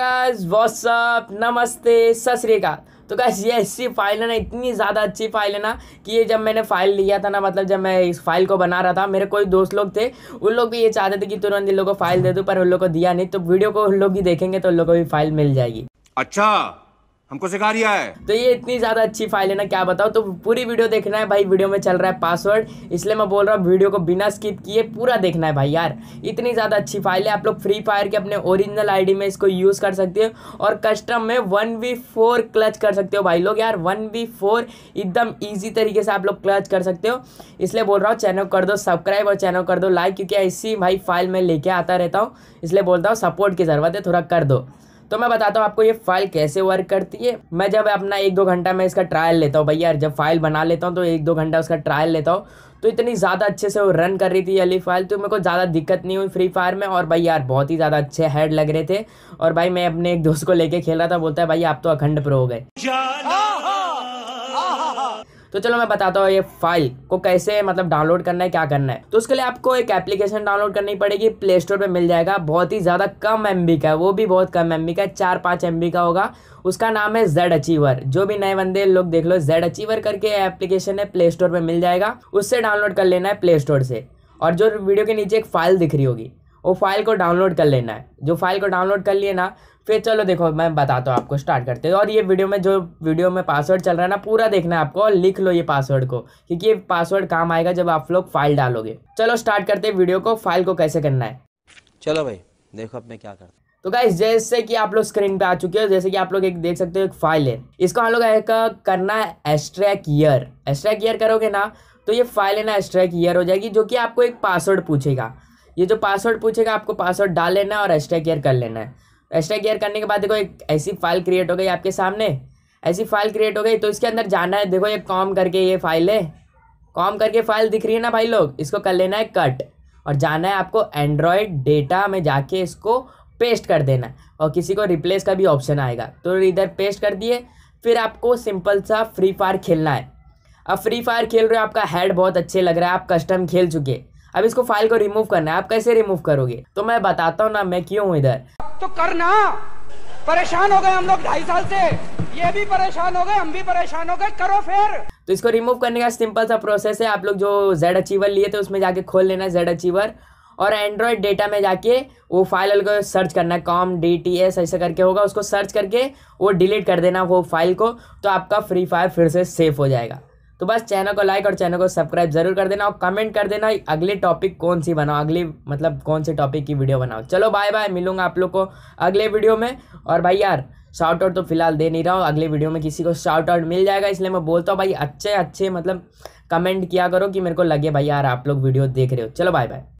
guys what's up नमस्ते सत तो गाइस ये ऐसी फाइल है ना इतनी ज़्यादा अच्छी फाइल है ना कि ये जब मैंने फाइल लिया था ना मतलब जब मैं इस फाइल को बना रहा था मेरे कोई दोस्त लोग थे उन लोग भी ये चाहते थे कि तुरंत इन लोग को फाइल दे दूँ पर उन लोग को दिया नहीं तो वीडियो को उन लोग भी देखेंगे तो उन लोग को भी फाइल मिल जाएगी अच्छा हमको सिखा दिया है तो ये इतनी ज़्यादा अच्छी फाइल है ना क्या बताओ तो पूरी वीडियो देखना है भाई वीडियो में चल रहा है पासवर्ड इसलिए मैं बोल रहा हूँ वीडियो को बिना स्किप किए पूरा देखना है भाई यार इतनी ज़्यादा अच्छी फाइल है आप लोग फ्री फायर के अपने ओरिजिनल आईडी में इसको यूज़ कर सकते हो और कस्टम में वन वी फोर क्लच कर सकते हो भाई लोग यार वन वी फोर एकदम ईजी तरीके से आप लोग क्लच कर सकते हो इसलिए बोल रहा हूँ चैनल कर दो सब्सक्राइब और चैनल कर दो लाइक क्योंकि ऐसी भाई फाइल मैं लेके आता रहता हूँ इसलिए बोलता हूँ सपोर्ट की ज़रूरत है थोड़ा कर दो तो मैं बताता हूँ आपको ये फाइल कैसे वर्क करती है मैं जब अपना एक दो घंटा मैं इसका ट्रायल लेता हूँ भैया जब फाइल बना लेता हूँ तो एक दो घंटा उसका ट्रायल लेता हूँ तो इतनी ज़्यादा अच्छे से वो रन कर रही थी अली फाइल तो मेरे को ज़्यादा दिक्कत नहीं हुई फ्री फायर में और भाई यार बहुत ही ज़्यादा अच्छे हेड लग रहे थे और भाई मैं अपने एक दोस्त को लेके खेल रहा था बोलता है भाई आप तो अखंड प्रो हो गए तो चलो मैं बताता हूँ ये फाइल को कैसे मतलब डाउनलोड करना है क्या करना है तो उसके लिए आपको एक एप्लीकेशन डाउनलोड करनी पड़ेगी प्ले स्टोर पर मिल जाएगा बहुत ही ज़्यादा कम एम का है वो भी बहुत कम एम का है चार पाँच एम का होगा उसका नाम है जेड अचीवर जो भी नए बंदे लोग देख लो जेड अचीवर करके एप्लीकेशन है प्ले स्टोर पर मिल जाएगा उससे डाउनलोड कर लेना है प्ले स्टोर से और जो वीडियो के नीचे एक फाइल दिख रही होगी वो फाइल को डाउनलोड कर लेना है जो फाइल को डाउनलोड कर लिए ना फिर चलो देखो मैं बताता हूँ आपको स्टार्ट करते हैं और ये वीडियो में जो वीडियो में पासवर्ड चल रहा है ना पूरा देखना है आपको और लिख लो ये पासवर्ड को क्योंकि ये पासवर्ड काम आएगा जब आप लोग फाइल डालोगे चलो स्टार्ट करते हैं वीडियो को फाइल को कैसे करना है चलो भाई देखो अब मैं क्या करता तो गाइज जैसे कि आप लोग स्क्रीन पे आ चुके हो जैसे कि आप लोग एक देख सकते हो एक फाइल है इसको हम लोग करना है एस्ट्रैक ईयर एस्ट्रैक ईयर करोगे ना तो ये फाइल है ना एस्ट्रैक ईयर हो जाएगी जो कि आपको एक पासवर्ड पूछेगा ये जो पासवर्ड पूछेगा आपको पासवर्ड डाल लेना है और एक्स्ट्रा केयर कर लेना है एक्स्ट्रा केयर करने के बाद देखो एक ऐसी फाइल क्रिएट हो गई आपके सामने ऐसी फाइल क्रिएट हो गई तो इसके अंदर जाना है देखो ये कॉम करके ये फाइल है कॉम करके फाइल दिख रही है ना भाई लोग इसको कर लेना है कट और जाना है आपको एंड्रॉयड डेटा में जाके इसको पेस्ट कर देना और किसी को रिप्लेस का भी ऑप्शन आएगा तो इधर पेस्ट कर दिए फिर आपको सिंपल सा फ्री फायर खेलना है अब फ्री फायर खेल रहे हो आपका हेड बहुत अच्छे लग रहा है आप कस्टम खेल चुके अब इसको फाइल को रिमूव करना है आप कैसे रिमूव करोगे तो मैं बताता हूँ ना मैं क्यों हूँ इधर तो करना परेशान हो गए हम लोग ढाई साल से ये भी परेशान हो गए हम भी परेशान हो गए करो फिर तो इसको रिमूव करने का सिंपल सा प्रोसेस है आप लोग जो जेड अचीवर लिए थे उसमें जाके खोल लेना जेड अचीवर और एंड्रॉयड डेटा में जाके वो फाइल को सर्च करना कॉम डी टी एस ऐसे करके होगा उसको सर्च करके वो डिलीट कर देना वो फाइल को तो आपका फ्री फायर फिर से सेफ हो जाएगा तो बस चैनल को लाइक और चैनल को सब्सक्राइब जरूर कर देना और कमेंट कर देना अगले टॉपिक कौन सी बनाओ अगली मतलब कौन से टॉपिक की वीडियो बनाओ चलो बाय बाय मिलूंगा आप लोग को अगले वीडियो में और भाई यार शॉर्ट आउट तो फिलहाल दे नहीं रहा हूँ अगले वीडियो में किसी को शॉर्ट आउट मिल जाएगा इसलिए मैं बोलता हूँ भाई अच्छे अच्छे मतलब कमेंट किया करो कि मेरे को लगे भाई यार आप लोग वीडियो देख रहे हो चलो बाय बाय